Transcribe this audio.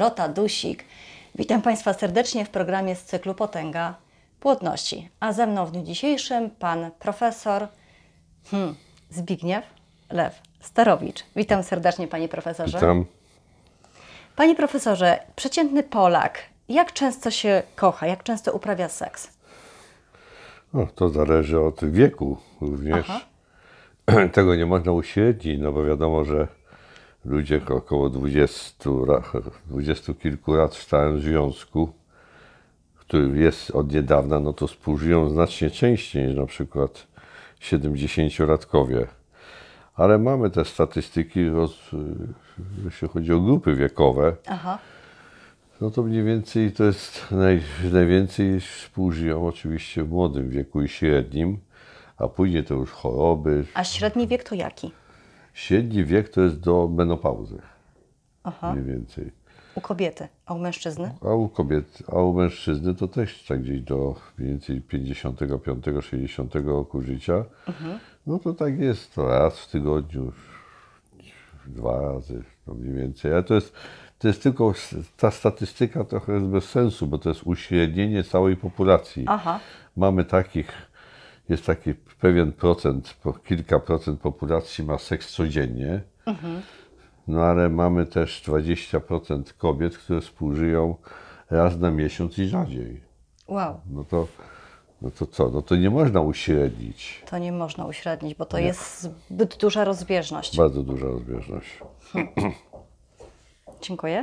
Rota Dusik. Witam Państwa serdecznie w programie z cyklu Potęga Płodności. A ze mną w dniu dzisiejszym pan profesor hmm, Zbigniew Lew Starowicz. Witam serdecznie Panie Profesorze. Witam. Panie Profesorze, przeciętny Polak jak często się kocha, jak często uprawia seks? No, to zależy od wieku również. Aha. Tego nie można uśrednić, no bo wiadomo, że ludzie około 20, 20 kilku lat w stałym związku, który jest od niedawna, no to współżyją znacznie częściej niż na przykład 70-latkowie. Ale mamy te statystyki, jeśli chodzi o grupy wiekowe. Aha. No to mniej więcej to jest naj, najwięcej współżyją oczywiście w młodym wieku i średnim, a później to już choroby. A średni wiek to jaki? Średni wiek to jest do menopauzy. Aha. Mniej więcej. U kobiety, a u mężczyzny? A u kobiety, a u mężczyzny to też tak gdzieś do mniej więcej 55, 60 roku życia. Mhm. No to tak jest to raz w tygodniu, dwa razy, no mniej więcej. Ale to jest, to jest tylko, ta statystyka trochę jest bez sensu, bo to jest uśrednienie całej populacji. Aha. Mamy takich jest taki pewien procent, kilka procent populacji ma seks codziennie, no ale mamy też 20% kobiet, które współżyją raz na miesiąc i rzadziej. Wow. No to, no to co? No to nie można uśrednić. To nie można uśrednić, bo to nie. jest zbyt duża rozbieżność. Bardzo duża rozbieżność. Hmm. Dziękuję.